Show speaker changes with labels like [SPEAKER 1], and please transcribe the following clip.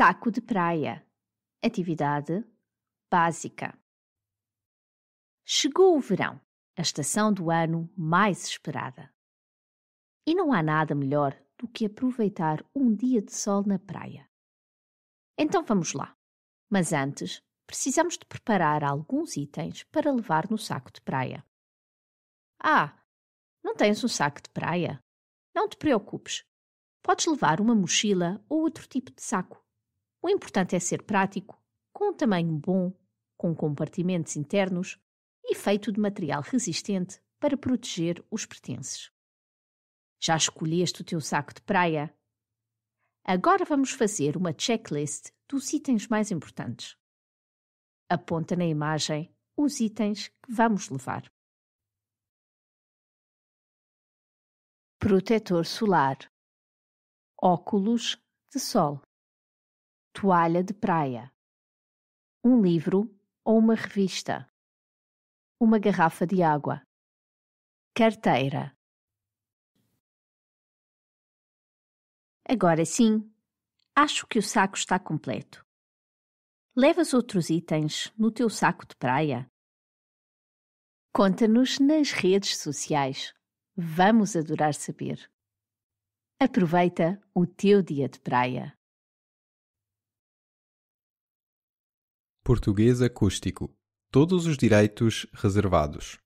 [SPEAKER 1] Saco de praia. Atividade básica. Chegou o verão, a estação do ano mais esperada. E não há nada melhor do que aproveitar um dia de sol na praia. Então vamos lá. Mas antes, precisamos de preparar alguns itens para levar no saco de praia. Ah, não tens um saco de praia? Não te preocupes. Podes levar uma mochila ou outro tipo de saco. O importante é ser prático, com um tamanho bom, com compartimentos internos e feito de material resistente para proteger os pertences. Já escolheste o teu saco de praia? Agora vamos fazer uma checklist dos itens mais importantes. Aponta na imagem os itens que vamos levar.
[SPEAKER 2] Protetor solar. Óculos de sol toalha de praia, um livro ou uma revista, uma garrafa de água, carteira. Agora sim, acho
[SPEAKER 1] que o saco está completo. Levas outros itens no teu saco de praia? Conta-nos nas redes sociais. Vamos adorar saber. Aproveita o teu dia de praia. Português acústico.
[SPEAKER 2] Todos os direitos reservados.